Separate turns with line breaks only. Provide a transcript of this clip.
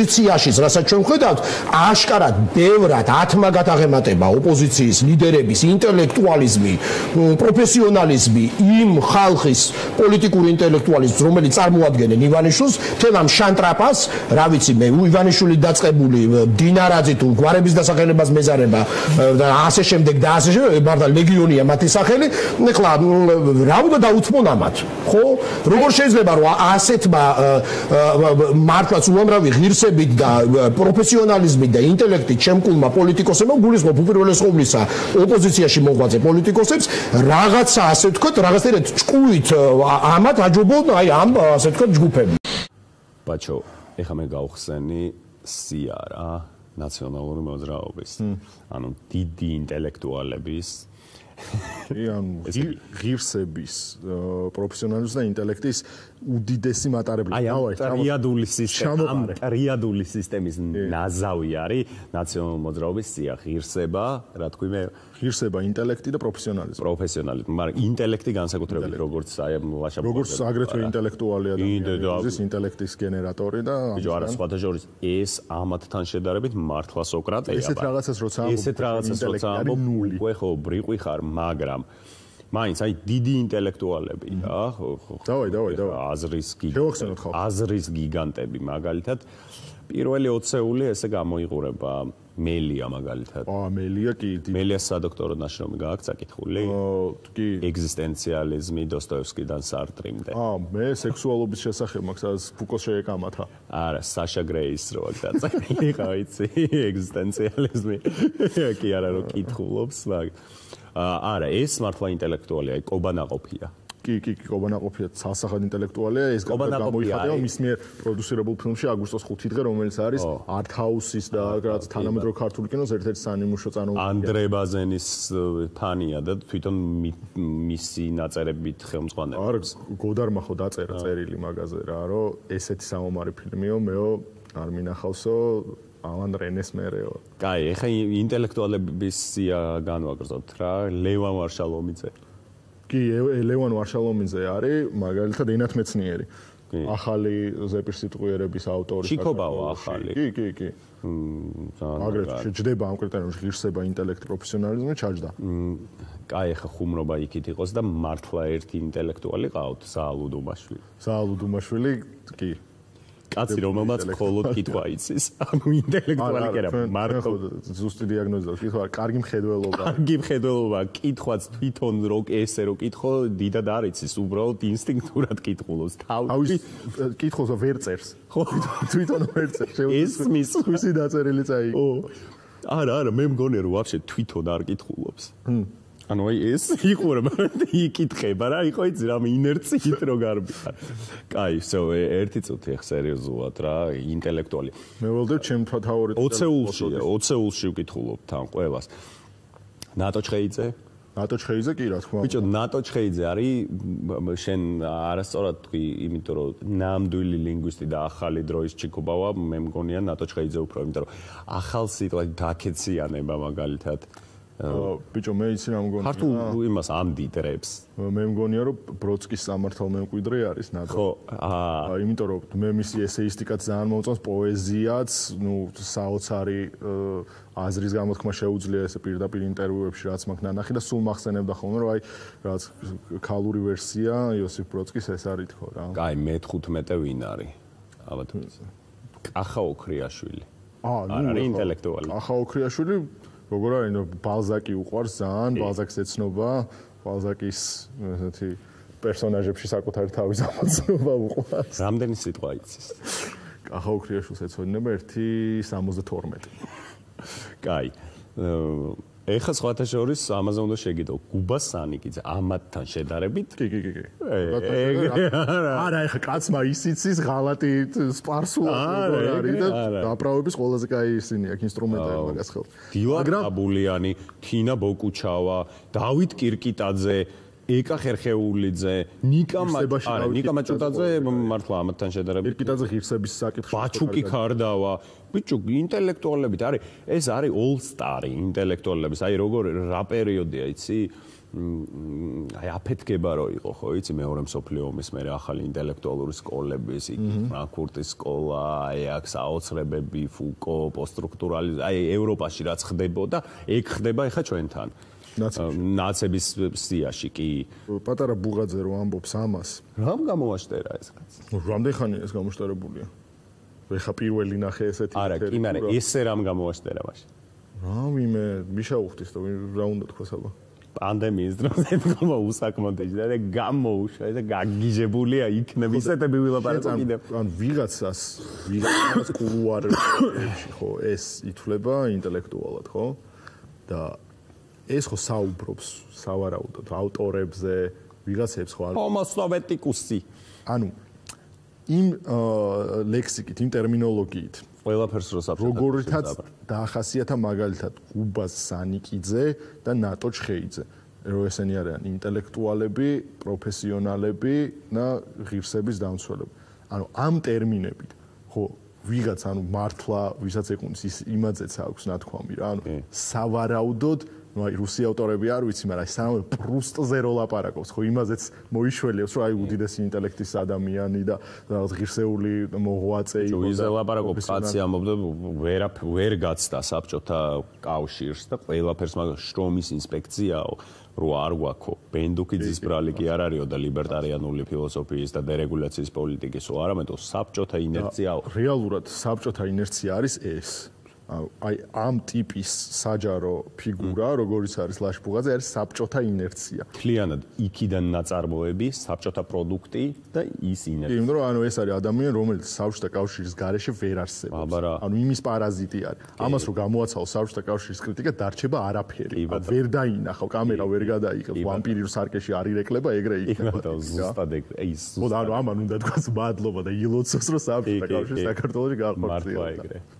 იუსტიციაშიც, რასაც ჩვენ ხედავთ, აშკარად ბევრად ათმაგად აღემატება ოპოზიციის ლიდერების ინტელექტუალიზმი, პროფესიონალიზმი იმ ხალხის პოლიტიკური ინტელექტუალიზმი, რომელიც წარმოადგენენ ივანიშულს, თემამ შანტრაპას, რა ვიცი მე, ივანიშული დაწቀბული დინარაძე თუ გვარების დასახელებას მეზარება და ასე შემდეგ და ასე შემდეგ, მართლა ლეგიონია მათი სახელი. ეხლა რა უნდა დაუცმონამათ, ხო? როგორ შეიძლება რომ ასეთმა მართლაც უამრავი ღირსე ხედვით და პროფესიონალიზმით და ინტელექტით შემკულმა პოლიტიკოსებმა გულისხმობ უპირველეს ყოვლისა ოპოზიციაში მოღვაწე პოლიტიკოსებს რაღაცა ასე ვთქვათ რაღაცნაირად ჭკუით ამათ აჯობონ აი ამ ასე ვთქვათ ჯგუფებს
ბაჩო ეხა მე გავხსენი სია რა ნაციონალური მოძრაობის ანუ დიდი ინტელექტუალების
ან ღირსების პროფესიონალიზმის და ინტელექტის უდიდესი მატარებელი. აი, ტრიადული სისტემა, ამ
ტრიადული სისტემის ნაზავი არის ნაციონალ მოძრაობის სია, ღირსება, რა თქვი მე, ღირსება ინტელექტი და პროფესიონალიზმი. პროფესიონალიზმი, მაგრამ ინტელექტი განსაკუთრებით როგორც აი
ვაშა როგორც აგრეთვე ინტელექტუალი ადამიანი, ის ინტელექტის გენერატორი და ბიჭო, არა, სხვათა
შორის ეს ამათთან შედარებით მართლა სოკრატეა. ესეთ რაღაცას როცა ამბობ, ესეთ რაღაცას როცა ამბობ, უკვე ხო ბრიყვი ხარ, მაგრამ მაინც აი დიდი ინტელექტუალები რა ხო ხო დავაი დავაი დავაი აზრის გიგანტები შევახსენოთ ხო აზრის გიგანტები მაგალითად პირველი 20-ული ესე გამოიღურება მელია მაგალითად. აა მელია კი დიდი. მელია სადოქტორო ნაშრომი გააქვს აკითხული? აა კი. ეგზისტენციალიზმი დოსტოევსკიდან სარტრიმდე. აა
მე სექსუალობის შესახებ მაქვს სადაც ფუკოს შეეკამათა.
არა, საშა გრეის რო აკაცი. ხა ვიცი, ეგზისტენციალიზმი. კი არა რო კითხულობს მაგ. აა არა, ეს მართლა ინტელექტუალია, კობანაყოფია.
კი კი კი ყობანა ყოფია სასახად ინტელექტუალია ეს გამოიხატება მის მიერ პროდიუსირებულ ფილმში აგვისტოს 5 დღე რომელიც არის ათაუსის და რაღაც თანამედროვე ქართული კინოს ერთ-ერთი სანიმუშო წარმოდგენა ანდრე
ბაზენის ფანია და თვითონ მისი ნაწერებით ხელმძღვანელობს
არ გოდარმა ხო დაწერა წერილი მაгазиზე რა რომ ესეთი სამომარი ფილმიო მეო არ მინახავსო ალან რენეს მერეო.
კაი, ეხა ინტელექტუალების ია განვაგრძოთ რა, ლევა მარშალომიძე. აა
კი ელევან ვარშალომიძე არის მაგალითად ენათ მეცნიერი ახალი ზეპირ სიტყვიერების ავტორი ჩიკობაო ახალი კი კი კი მმ აგრეთვე ჯდება ამ კრიტერიუმში ღირსება ინტელექტი პროფესიონალიზმი
ჩაჯდა მმ კაი ხა ხუმრობა იქით იყოს და მართლა ერთი ინტელექტუალი
ყავთ ზაალუდუმაშვილი ზაალუდუმაშვილი კი კაცი რომელმაც მხოლოდ კითხვა იცის
ანუ ინტელექტუალი კი არა მარტო
ზუსტი დიაგნოზა კითხვა კარგი მხედველობა
კარგი მხედველობა კითხვაც თვითონ როკ ესე რო კითხო დიდად არ იცის უბრალოდ ინსტინქტურად კითხულობს თავში კითხოს ვერ წერს ხო თვითონ ვერ წერს ესმის ხუსი დაწერილი წაიგო არა არა მე მგონია რომ ვაფშე თვითონ არ კითხულობს ჰმ ანუ აი ეს იყურება და იკითხება რა იყო იცი რა ინერციით რო გარბიხარ კაი ვсё ერთი წუთი ხ სერიოზულად რა ინტელექტუალი
მე ვალდებ ჩემ თავორი 20-ულში
20-ულში ვკითხულობ თან ყოველას ნატო ჩხეიძე ნატო ჩხეიძე კი რა თქმა უნდა ბიჭო ნატო ჩხეიძე არის შენ არასწორად თქვი იმიტომ რომ ნამდვილი ლინგვისტი და ახალი დროის ჩიკობავა მე მგონია ნატო ჩხეიძე უფრო იმიტომ რომ ახალ სიტყვა დაკეციანება მაგალითად
ბიჭო მე ისე ამგონია ქართულ იმას ამდიდრებს მე მგონია რომ ბროცკის სამართალ მემკვიდრე არის ნატო ხო აა იმიტომ რომ მე მისი ესეისტიკაც ძალიან მომწონს პოეზიაც ნუ საოცარი აზრის გამოთქმა შეუძლია ესე პირდაპირ ინტერვიუებში რაც მაგ ნანახი და სულ მახსენებდა ხოლმე რომ აი რაც ქალური ვერსია იოსებ ბროცკის ეს არის თქო რა აი მე-15-ე ვინ არის ალბათ ახა ოქრიაშვილი აა ნუ ინტელექტუალი ახა ოქრიაშვილი როგორ არის ნო ბალზაკი უყვარს ძალიან ბალზაკს ეცნობა ბალზაკის ესეთი პერსონაჟებში საკუთარი თავის ამოცნობა უყვარს რამდენი სიტყვა იცის კახა უქრიაშვილს
ეცოდინება 1.72 კაი ეხა სხვათა შორის ამაზე უნდა შეგიდო გუბასანი კიდე ამათთან შედარებით კი კი კი
ეგ არა ეხა კაცმა ისიცის ღალატი სპარსულა როგორი და დაправების ყველაზე კაი ისინი აქ ინსტრუმენტები მაგას ხელ დივა აბულიანი
თინა ბოკუჩავა დავით კირკიტაძე ეკა ხერხეულიძე, ნიკა არა, ნიკა მაჭუტაძე მართლა ამათთან შედარებით. ერკიტაძე ღირსების საკითხი. ბაჩუკი ქარდავა. ბიჭო, ინტელექტუალებით არის, ეს არის ოლ სტარი ინტელექტუალებს. აი როგორ რა პერიოდია, იცი? აი აფეთკება რო იყო ხო იცი მეორე მსოფლიო ომის მე ახალი ინტელექტუალური სკოლების ფრანკფურტის სკოლა აი აქ საოცრებები ფუკო პოსტსტრუქტურალიზმი აი ევროპაში რაც ხდებოდა ეგ ხდება ახლა ჩვენთან ნაცების სიაში კი
პატარა ბუღაძე რო ამბობს ამას რამ გამოაშტერა ეს კაცი რამდენ ხანია ეს გამოშტერებული ეხა პირველი
ნახე ესეთი არა კი მარა ესე რამ გამოაშტერა მაშინ
რა ვიმე მიშა უხდის და
რა უნდა თქოს ახლა პანდემიის დროს ერთხმა უსაკმოდეჯი და გამოუშვა ესე
გაგიჟებულია იქნები ესეთები ვილაპარაკო კიდევ ან ვიღაცას ვიღაცას კუარ ხო ეს ითვლება ინტელექტუალად ხო და ეს ხო საუბრობს სავარაუდოდ ავტორებზე, ვიღაცებს ხო არ ჰომოსოვეტიკუსი. ანუ იმ ლექსიკით, იმ ტერმინოლოგიით ყველაფერს როს აფრთხილებს. როგორითაც დაახასიათა მაგალითად გუბას სანიკიძე და ნატო ჩხეიძე. რო ესენი არიან ინტელექტუალები, პროფესიონალები და ღირსების დამცველები. ანუ ამ ტერმინებით ხო ვიღაც ანუ მართლა ვისაც ეკუნის ის იმაზეც აქვს ნათქვამი რა. ანუ სავარაუდოდ ну ай რუსი ავტორები არ ვიცი, მაგრამ აი სამ პრუსტზე რო ლაპარაკობს, ხო იმაზეც მოიშველიებს, რომ აი უდიდეს ინტელექტის ადამიანი და რაღაც ღირსეული მოღვაწე იყო. ვიზე ლაპარაკობს კაცი
ამბობდა ვერა ვერ გაცდა საბჭოთა კავშირს და ყველაფერს მაგ შრომის ინსპექციაო რო არ გვაქო ბენდუკიძის ბრალი კი არ არისო და ლიბერტარიანული ფილოსოფიის და დერეგულაციის პოლიტიკისო არამედ საბჭოთა ინერცია
რეალურად საბჭოთა ინერცია არის ეს აი ამ ტიპის საჯარო ფიგურა, როგორიც არის ლაშბუღაძე, არის საბჭოთა ინერცია.
ფლიანად იქიდან ნაწარმოები, საბჭოთა
პროდუქტი და ის ინერცია. იმ დრო ანუ ეს არის ადამიანი, რომელიც საბჭოთა კავშირის გარეშე ვერ არსებობს. ანუ იმის პარაზიტი არის. ამას რო გამოაცავ საბჭოთა კავშირის კრიტიკა, დარჩება არაფერი. ვერ დაინახავ, კამერა ვერ გადაიღებს, ვამპირი რო სარკეში არ ირეკლება, ეგრე იქნება. ზუსტად ეგ ის. მოდა ანუ ამან უნდა თქვას მადლობა და ილოცოს რო საბჭოთა კავშირი საქართველოს გაყოფილია. მართლა ეგრე.